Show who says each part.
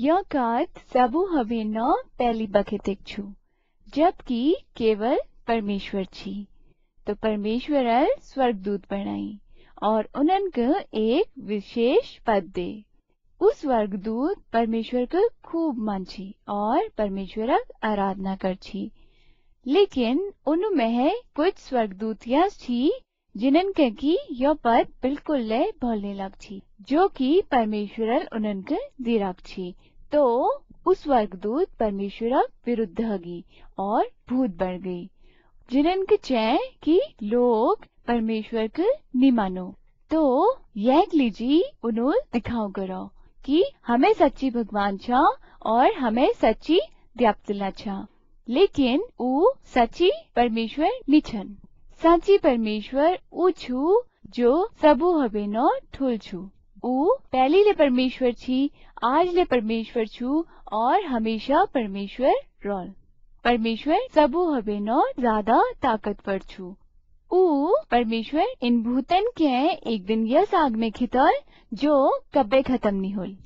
Speaker 1: यकार्थ સમૂહ ન પહેલી બકેતે छू जबकि केवल परमेश्वर छी तो परमेश्वर स्वर्गदूत बनाई और उन्हन एक विशेष पद दे उस स्वर्गदूत परमेश्वर को खूब छी और परमेश्वरक आराधना करछी लेकिन उन में कुछ स्वर्गदूतिया छी जिनन के की यो पद बिल्कुल ले भोलने लग छी जो कि परमेश्वर उनन के दीराग छी तो उस वर्ग दूत परमेश्वर विरुद्ध हगी और भूत बढ़ गई जिनन के चय कि लोग परमेश्वर के नहीं मानो तो यह लीजिए उन्होंने दिखाओ करो कि हमें सच्ची भगवान छा और हमें सच्ची व्याप्तला छा लेकिन वो सच्ची परमेश्वर निछन छु जो सबु हवे नो ठूल छु ऊ पहली ले परमेश्वर छी आज ले परमेश्वर छु और हमेशा परमेश्वर रोल परमेश्वर सबू हवे नो ज्यादा ताकतवर छू ऊ परमेश्वर इन भूतन के एक दिन यह साग में खितर जो कब्बे खत्म नहीं होल